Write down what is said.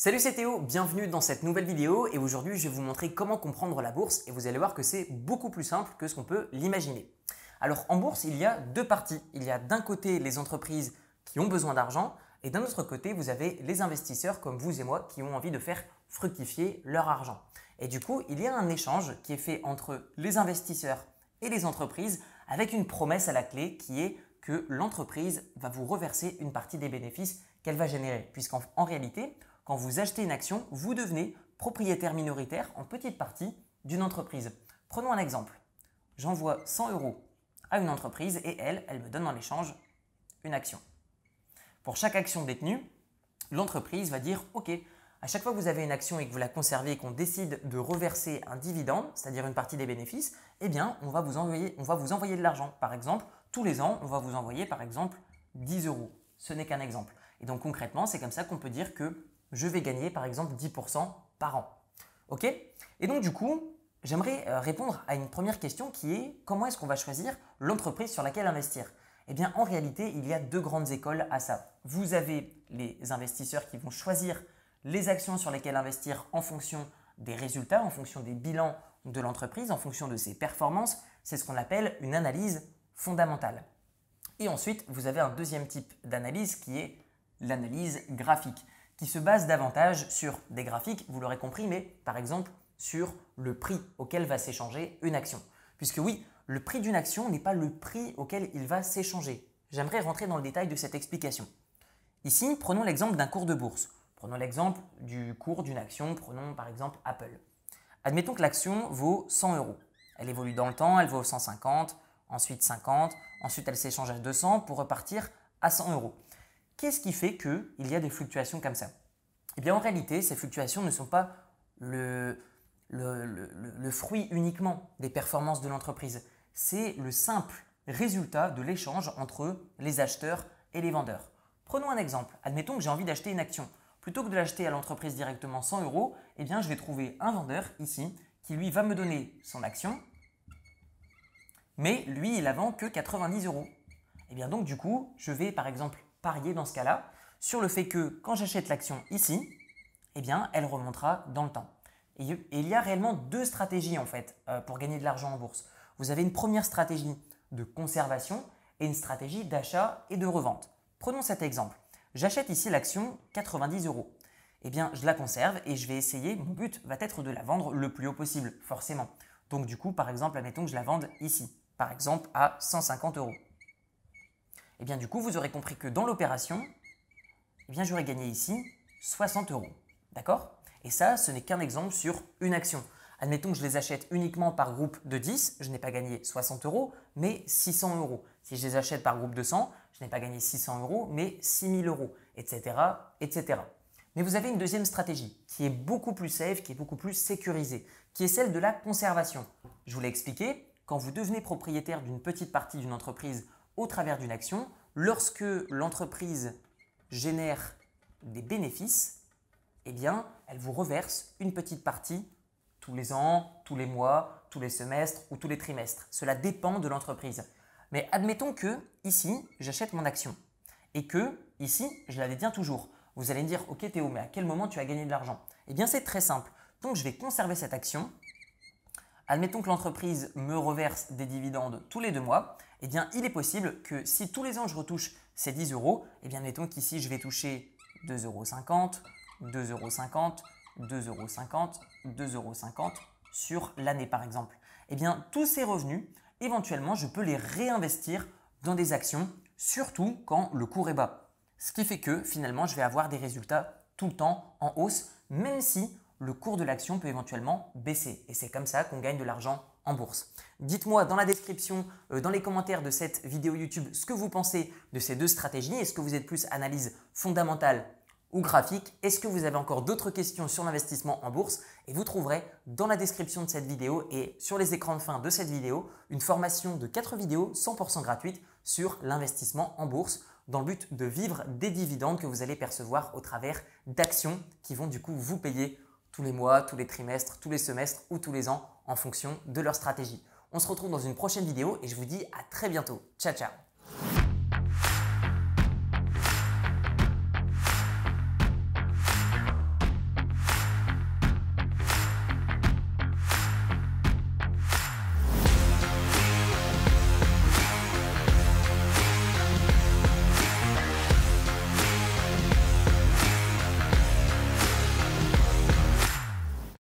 Salut c'est Théo, bienvenue dans cette nouvelle vidéo et aujourd'hui je vais vous montrer comment comprendre la bourse et vous allez voir que c'est beaucoup plus simple que ce qu'on peut l'imaginer. Alors en bourse il y a deux parties, il y a d'un côté les entreprises qui ont besoin d'argent et d'un autre côté vous avez les investisseurs comme vous et moi qui ont envie de faire fructifier leur argent. Et du coup il y a un échange qui est fait entre les investisseurs et les entreprises avec une promesse à la clé qui est que l'entreprise va vous reverser une partie des bénéfices qu'elle va générer puisqu'en réalité quand vous achetez une action, vous devenez propriétaire minoritaire en petite partie d'une entreprise. Prenons un exemple. J'envoie 100 euros à une entreprise et elle, elle me donne en échange une action. Pour chaque action détenue, l'entreprise va dire OK, à chaque fois que vous avez une action et que vous la conservez et qu'on décide de reverser un dividende, c'est-à-dire une partie des bénéfices, eh bien, on va vous envoyer, on va vous envoyer de l'argent. Par exemple, tous les ans, on va vous envoyer par exemple 10 euros. Ce n'est qu'un exemple. Et donc concrètement, c'est comme ça qu'on peut dire que je vais gagner par exemple 10% par an. Ok Et donc du coup, j'aimerais euh, répondre à une première question qui est comment est-ce qu'on va choisir l'entreprise sur laquelle investir Eh bien en réalité, il y a deux grandes écoles à ça. Vous avez les investisseurs qui vont choisir les actions sur lesquelles investir en fonction des résultats, en fonction des bilans de l'entreprise, en fonction de ses performances. C'est ce qu'on appelle une analyse fondamentale. Et ensuite, vous avez un deuxième type d'analyse qui est l'analyse graphique qui se base davantage sur des graphiques, vous l'aurez compris, mais par exemple sur le prix auquel va s'échanger une action. Puisque oui, le prix d'une action n'est pas le prix auquel il va s'échanger. J'aimerais rentrer dans le détail de cette explication. Ici, prenons l'exemple d'un cours de bourse. Prenons l'exemple du cours d'une action, prenons par exemple Apple. Admettons que l'action vaut 100 euros. Elle évolue dans le temps, elle vaut 150, ensuite 50, ensuite elle s'échange à 200 pour repartir à 100 euros. Qu'est-ce qui fait qu'il y a des fluctuations comme ça Eh bien, en réalité, ces fluctuations ne sont pas le, fruit uniquement des performances de l'entreprise. C'est le simple résultat de l'échange entre les acheteurs et les vendeurs. Prenons un exemple. Admettons que j'ai envie d'acheter une action. Plutôt que de l'acheter à l'entreprise directement 100 euros, eh bien, je vais trouver un vendeur ici qui lui va me donner son action, mais lui, il la vend que 90 euros. Et eh bien donc du coup, je vais par exemple parier dans ce cas-là sur le fait que quand j'achète l'action ici, eh bien, elle remontera dans le temps. il y a réellement deux stratégies en fait euh, pour gagner de l'argent en bourse. Vous avez une première stratégie de conservation et une stratégie d'achat et de revente. Prenons cet exemple. J'achète ici l'action 90 euros. Eh bien, je la conserve et je vais essayer, mon but va être de la vendre le plus haut possible, forcément. Donc du coup, par exemple, admettons que je la vende ici, par exemple à 150 euros. Et eh bien du coup, vous aurez compris que dans l'opération, eh bien j'aurais gagné ici 60 euros. D'accord Et ça, ce n'est qu'un exemple sur une action. Admettons que je les achète uniquement par groupe de 10, je n'ai pas gagné 60 euros, mais 600 euros. Si je les achète par groupe de 100, je n'ai pas gagné 600 euros, mais 6000 euros, etc., etc. Mais vous avez une deuxième stratégie qui est beaucoup plus safe, qui est beaucoup plus sécurisée, qui est celle de la conservation. Je vous l'ai expliqué, quand vous devenez propriétaire d'une petite partie d'une entreprise au travers d'une action, lorsque l'entreprise génère des bénéfices, eh bien, elle vous reverse une petite partie tous les ans, tous les mois, tous les semestres ou tous les trimestres. Cela dépend de l'entreprise. Mais admettons que ici, j'achète mon action et que ici, je la détiens toujours. Vous allez me dire, ok Théo, mais à quel moment tu as gagné de l'argent Eh bien, c'est très simple. Donc, je vais conserver cette action. Admettons que l'entreprise me reverse des dividendes tous les deux mois eh bien, il est possible que si tous les ans je retouche ces 10 euros, eh bien, mettons qu'ici je vais toucher 2,50 euros, 2,50 euros, 2,50 euros, 2,50 euros sur l'année par exemple. Eh bien, tous ces revenus, éventuellement, je peux les réinvestir dans des actions, surtout quand le cours est bas. Ce qui fait que finalement, je vais avoir des résultats tout le temps en hausse, même si le cours de l'action peut éventuellement baisser. Et c'est comme ça qu'on gagne de l'argent bourse. Dites-moi dans la description, euh, dans les commentaires de cette vidéo YouTube, ce que vous pensez de ces deux stratégies. Est-ce que vous êtes plus analyse fondamentale ou graphique Est-ce que vous avez encore d'autres questions sur l'investissement en bourse Et vous trouverez dans la description de cette vidéo et sur les écrans de fin de cette vidéo une formation de quatre vidéos 100% gratuite sur l'investissement en bourse dans le but de vivre des dividendes que vous allez percevoir au travers d'actions qui vont du coup vous payer tous les mois, tous les trimestres, tous les semestres ou tous les ans en fonction de leur stratégie. On se retrouve dans une prochaine vidéo et je vous dis à très bientôt. Ciao ciao